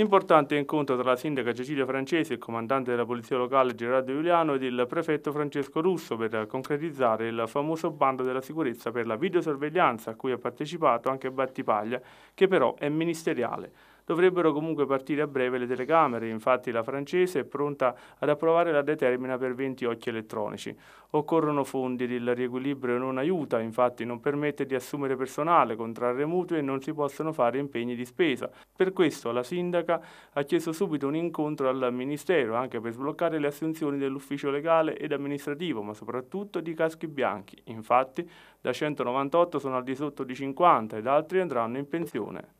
Importante incontro tra la sindaca Cecilia Francese, il comandante della polizia locale Gerardo Giuliano ed il prefetto Francesco Russo per concretizzare il famoso bando della sicurezza per la videosorveglianza a cui ha partecipato anche Battipaglia, che però è ministeriale. Dovrebbero comunque partire a breve le telecamere, infatti la francese è pronta ad approvare la determina per 20 occhi elettronici. Occorrono fondi, il riequilibrio non aiuta, infatti non permette di assumere personale, contrarre mutui e non si possono fare impegni di spesa. Per questo la sindaca ha chiesto subito un incontro al Ministero, anche per sbloccare le assunzioni dell'ufficio legale ed amministrativo, ma soprattutto di caschi bianchi. Infatti da 198 sono al di sotto di 50 ed altri andranno in pensione.